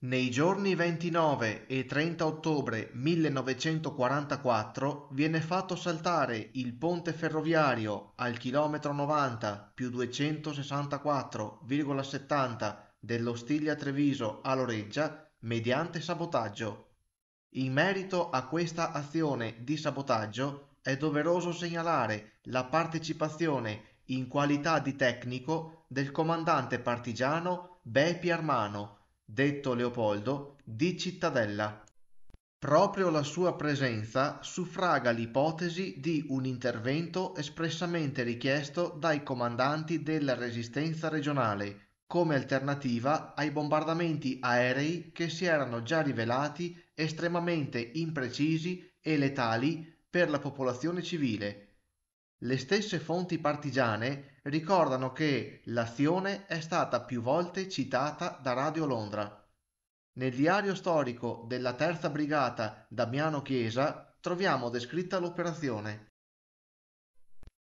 Nei giorni ventinove e trenta ottobre millenovecentoquarantaquattro viene fatto saltare il ponte ferroviario al chilometro novanta più duecentosessantaquattro virgola settanta dello Stiglia-Treviso a Loreggia mediante sabotaggio. In merito a questa azione di sabotaggio è doveroso segnalare la partecipazione in qualità di tecnico del comandante partigiano Bepi Armano detto Leopoldo, di Cittadella. Proprio la sua presenza suffraga l'ipotesi di un intervento espressamente richiesto dai comandanti della resistenza regionale, come alternativa ai bombardamenti aerei che si erano già rivelati estremamente imprecisi e letali per la popolazione civile le stesse fonti partigiane ricordano che l'azione è stata più volte citata da Radio Londra. Nel diario storico della Terza Brigata Damiano Chiesa troviamo descritta l'operazione.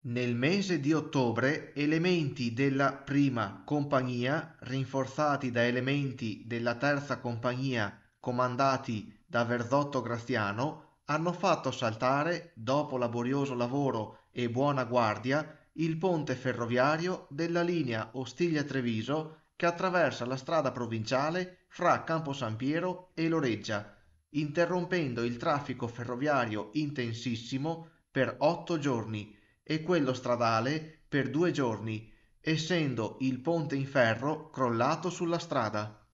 Nel mese di ottobre elementi della prima compagnia, rinforzati da elementi della terza compagnia comandati da Verzotto Graziano, hanno fatto saltare, dopo laborioso lavoro e Buona Guardia il ponte ferroviario della linea Ostiglia-Treviso che attraversa la strada provinciale fra Camposan Piero e Loreggia, interrompendo il traffico ferroviario intensissimo per otto giorni e quello stradale per due giorni, essendo il ponte in ferro crollato sulla strada.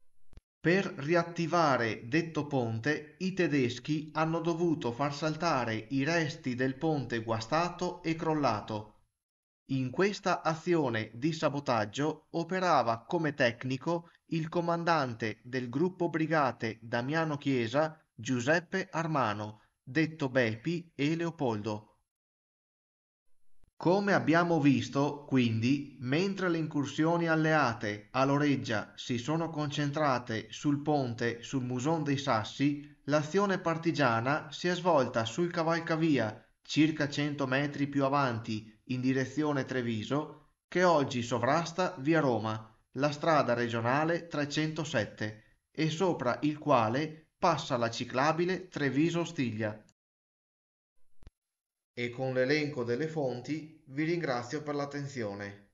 Per riattivare detto ponte i tedeschi hanno dovuto far saltare i resti del ponte guastato e crollato. In questa azione di sabotaggio operava come tecnico il comandante del gruppo brigate Damiano Chiesa Giuseppe Armano, detto Bepi e Leopoldo. Come abbiamo visto, quindi, mentre le incursioni alleate a Loreggia si sono concentrate sul ponte sul Muson dei Sassi, l'azione partigiana si è svolta sul cavalcavia circa 100 metri più avanti in direzione Treviso, che oggi sovrasta via Roma, la strada regionale 307, e sopra il quale passa la ciclabile Treviso Stiglia e con l'elenco delle fonti vi ringrazio per l'attenzione.